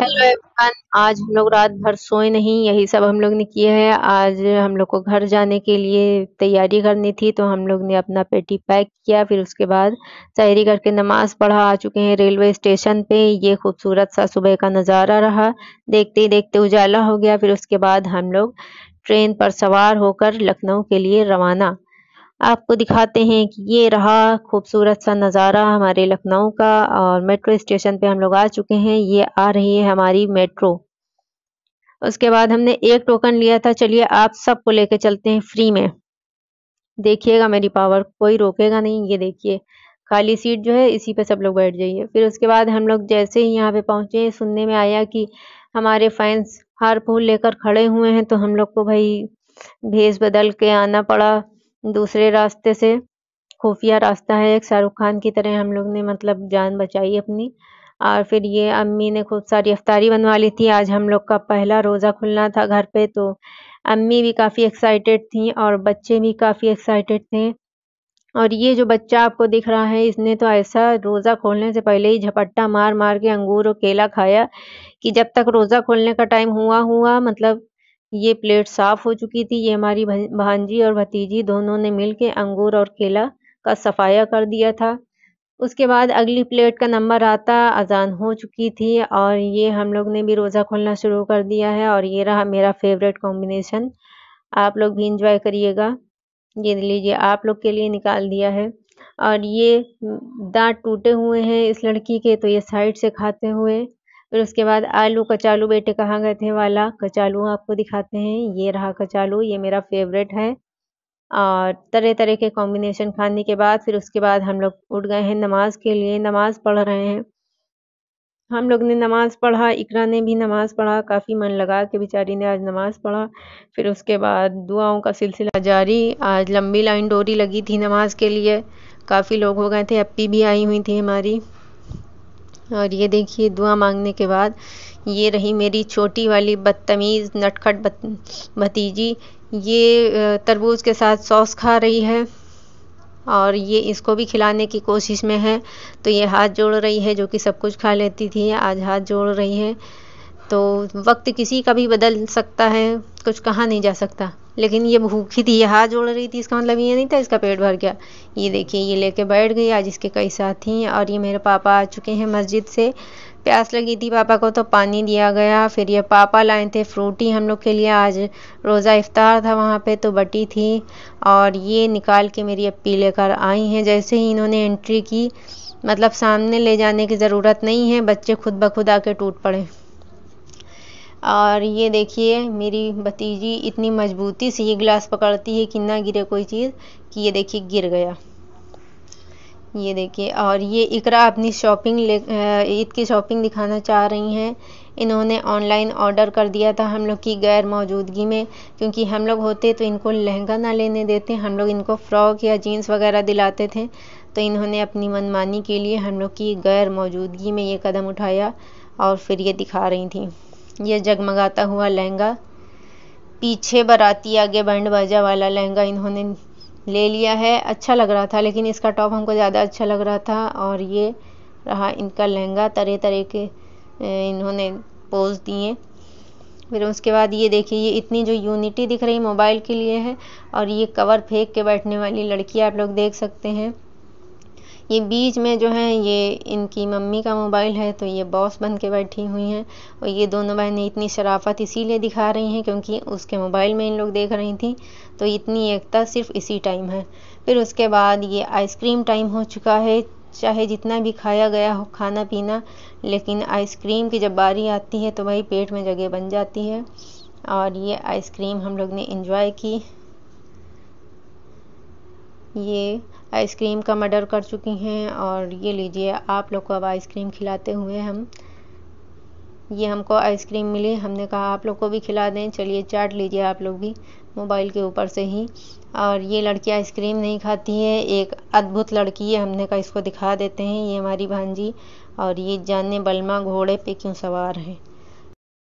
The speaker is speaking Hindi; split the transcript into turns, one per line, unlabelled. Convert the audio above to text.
हेलो एवरीवन आज हम लोग रात भर सोए नहीं यही सब हम लोग ने किया है आज हम लोग को घर जाने के लिए तैयारी करनी थी तो हम लोग ने अपना पेटी पैक किया फिर उसके बाद तैयारी करके नमाज पढ़ा आ चुके हैं रेलवे स्टेशन पे ये खूबसूरत सा सुबह का नज़ारा रहा देखते ही देखते उजाला हो गया फिर उसके बाद हम लोग ट्रेन पर सवार होकर लखनऊ के लिए रवाना आपको दिखाते हैं कि ये रहा खूबसूरत सा नज़ारा हमारे लखनऊ का और मेट्रो स्टेशन पे हम लोग आ चुके हैं ये आ रही है हमारी मेट्रो उसके बाद हमने एक टोकन लिया था चलिए आप सबको लेके चलते हैं फ्री में देखिएगा मेरी पावर कोई रोकेगा नहीं ये देखिए खाली सीट जो है इसी पे सब लोग बैठ जाइए फिर उसके बाद हम लोग जैसे ही यहाँ पे पहुंचे सुनने में आया कि हमारे फैंस हार फूल लेकर खड़े हुए हैं तो हम लोग को भाई भेस बदल के आना पड़ा दूसरे रास्ते से खुफिया रास्ता है एक शाहरुख खान की तरह हम लोग ने मतलब जान बचाई अपनी और फिर ये अम्मी ने खूब सारी अफ्तारी बनवा ली थी आज हम लोग का पहला रोज़ा खुलना था घर पे तो अम्मी भी काफ़ी एक्साइटेड थी और बच्चे भी काफ़ी एक्साइटेड थे और ये जो बच्चा आपको दिख रहा है इसने तो ऐसा रोज़ा खोलने से पहले ही झपट्टा मार मार के अंगूर और केला खाया कि जब तक रोज़ा खोलने का टाइम हुआ हुआ मतलब ये प्लेट साफ हो चुकी थी ये हमारी भांजी और भतीजी दोनों ने मिलके अंगूर और केला का सफाया कर दिया था उसके बाद अगली प्लेट का नंबर आता अजान हो चुकी थी और ये हम लोग ने भी रोज़ा खोलना शुरू कर दिया है और ये रहा मेरा फेवरेट कॉम्बिनेशन आप लोग भी इंजॉय करिएगा ये लीजिए आप लोग के लिए निकाल दिया है और ये दांत टूटे हुए हैं इस लड़की के तो ये साइड से खाते हुए फिर उसके बाद आलू कचालू बेटे कहाँ गए थे वाला कचालू आपको दिखाते हैं ये रहा कचालू ये मेरा फेवरेट है और तरह तरह के कॉम्बिनेशन खाने के बाद फिर उसके बाद हम लोग उठ गए हैं नमाज के लिए नमाज पढ़ रहे हैं हम लोग ने नमाज पढ़ा इकरा ने भी नमाज पढ़ा काफ़ी मन लगा के बेचारी ने आज नमाज पढ़ा फिर उसके बाद दुआओं का सिलसिला जारी आज लंबी लाइन डोरी लगी थी नमाज के लिए काफ़ी लोग हो गए थे अप्पी भी आई हुई थी हमारी और ये देखिए दुआ मांगने के बाद ये रही मेरी छोटी वाली बदतमीज़ नटखट बत, भतीजी ये तरबूज के साथ सॉस खा रही है और ये इसको भी खिलाने की कोशिश में है तो ये हाथ जोड़ रही है जो कि सब कुछ खा लेती थी आज हाथ जोड़ रही है तो वक्त किसी का भी बदल सकता है कुछ कहा नहीं जा सकता लेकिन ये भूखी थी ये हाथ जोड़ रही थी इसका मतलब ये नहीं था इसका पेट भर गया ये देखिए ये लेके बैठ गई आज इसके कई साथी हैं और ये मेरे पापा आ चुके हैं मस्जिद से प्यास लगी थी पापा को तो पानी दिया गया फिर ये पापा लाए थे फ्रूटी हम लोग के लिए आज रोज़ा इफ्तार था वहाँ पे तो बटी थी और ये निकाल के मेरी अपी लेकर आई हैं जैसे ही इन्होंने एंट्री की मतलब सामने ले जाने की ज़रूरत नहीं है बच्चे खुद ब खुद आके टूट पड़े और ये देखिए मेरी भतीजी इतनी मजबूती से ये गिलास पकड़ती है कि ना गिरे कोई चीज़ कि ये देखिए गिर गया ये देखिए और ये इकरा अपनी शॉपिंग ले ईद की शॉपिंग दिखाना चाह रही हैं इन्होंने ऑनलाइन ऑर्डर कर दिया था हम लोग की गैर मौजूदगी में क्योंकि हम लोग होते तो इनको लहंगा ना लेने देते हम लोग इनको फ़्रॉक या जीन्स वगैरह दिलाते थे तो इन्होंने अपनी मनमानी के लिए हम लोग की गैर मौजूदगी में ये कदम उठाया और फिर ये दिखा रही थी ये जगमगाता हुआ लहंगा पीछे बराती आगे बैंड बाजा वाला लहंगा इन्होंने ले लिया है अच्छा लग रहा था लेकिन इसका टॉप हमको ज़्यादा अच्छा लग रहा था और ये रहा इनका लहंगा तरह तरह के इन्होंने पोज दिए फिर उसके बाद ये देखिए ये इतनी जो यूनिटी दिख रही मोबाइल के लिए है और ये कवर फेंक के बैठने वाली लड़की आप लोग देख सकते हैं ये बीच में जो है ये इनकी मम्मी का मोबाइल है तो ये बॉस बन के बैठी हुई हैं और ये दोनों बहनें इतनी शराफत इसीलिए दिखा रही हैं क्योंकि उसके मोबाइल में इन लोग देख रही थी तो इतनी एकता सिर्फ इसी टाइम है फिर उसके बाद ये आइसक्रीम टाइम हो चुका है चाहे जितना भी खाया गया हो खाना पीना लेकिन आइसक्रीम की जब बारी आती है तो भाई पेट में जगह बन जाती है और ये आइसक्रीम हम लोग ने इन्जॉय की ये आइसक्रीम का मर्डर कर चुकी हैं और ये लीजिए आप लोग को अब आइसक्रीम खिलाते हुए हम ये हमको आइसक्रीम मिली हमने कहा आप लोग को भी खिला दें चलिए चाट लीजिए आप लोग भी मोबाइल के ऊपर से ही और ये लड़की आइसक्रीम नहीं खाती है एक अद्भुत लड़की है हमने कहा इसको दिखा देते हैं ये हमारी भांजी और ये जाने बलमा घोड़े पे क्यों सवार है